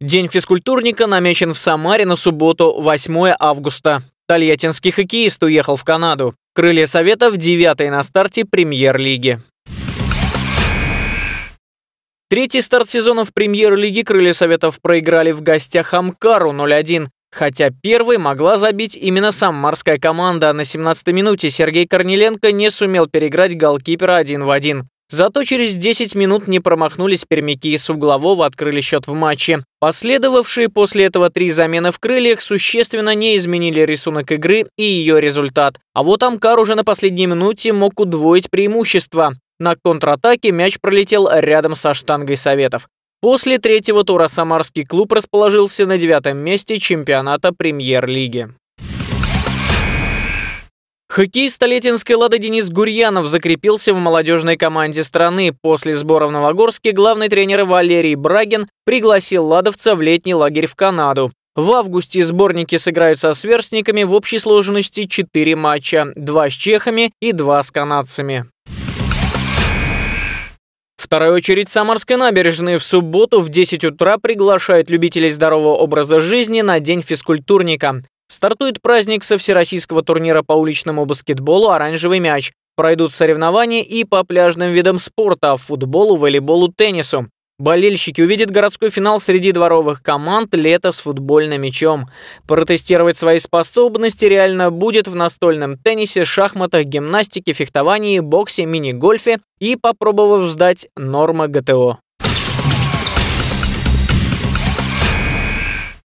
День физкультурника намечен в Самаре на субботу, 8 августа. Тольяттинский хоккеист уехал в Канаду. Крылья Советов девятые на старте премьер-лиги. Третий старт сезона в премьер-лиге Крылья Советов проиграли в гостях Амкару 0-1. Хотя первой могла забить именно самарская команда. На 17-й минуте Сергей Корниленко не сумел переиграть голкипера один в один. Зато через 10 минут не промахнулись пермяки и с углового открыли счет в матче. Последовавшие после этого три замены в крыльях существенно не изменили рисунок игры и ее результат. А вот Амкар уже на последней минуте мог удвоить преимущество. На контратаке мяч пролетел рядом со штангой советов. После третьего тура самарский клуб расположился на девятом месте чемпионата премьер-лиги. Хоккеист Олетинской «Лады» Денис Гурьянов закрепился в молодежной команде страны. После сбора в Новогорске главный тренер Валерий Брагин пригласил «Ладовца» в летний лагерь в Канаду. В августе сборники сыграют со сверстниками в общей сложности 4 матча – 2 с чехами и 2 с канадцами. Вторая очередь Самарской набережной в субботу в 10 утра приглашает любителей здорового образа жизни на День физкультурника. Стартует праздник со всероссийского турнира по уличному баскетболу «Оранжевый мяч». Пройдут соревнования и по пляжным видам спорта – футболу, волейболу, теннису. Болельщики увидят городской финал среди дворовых команд «Лето с футбольным мячом». Протестировать свои способности реально будет в настольном теннисе, шахматах, гимнастике, фехтовании, боксе, мини-гольфе и попробовав сдать норма ГТО.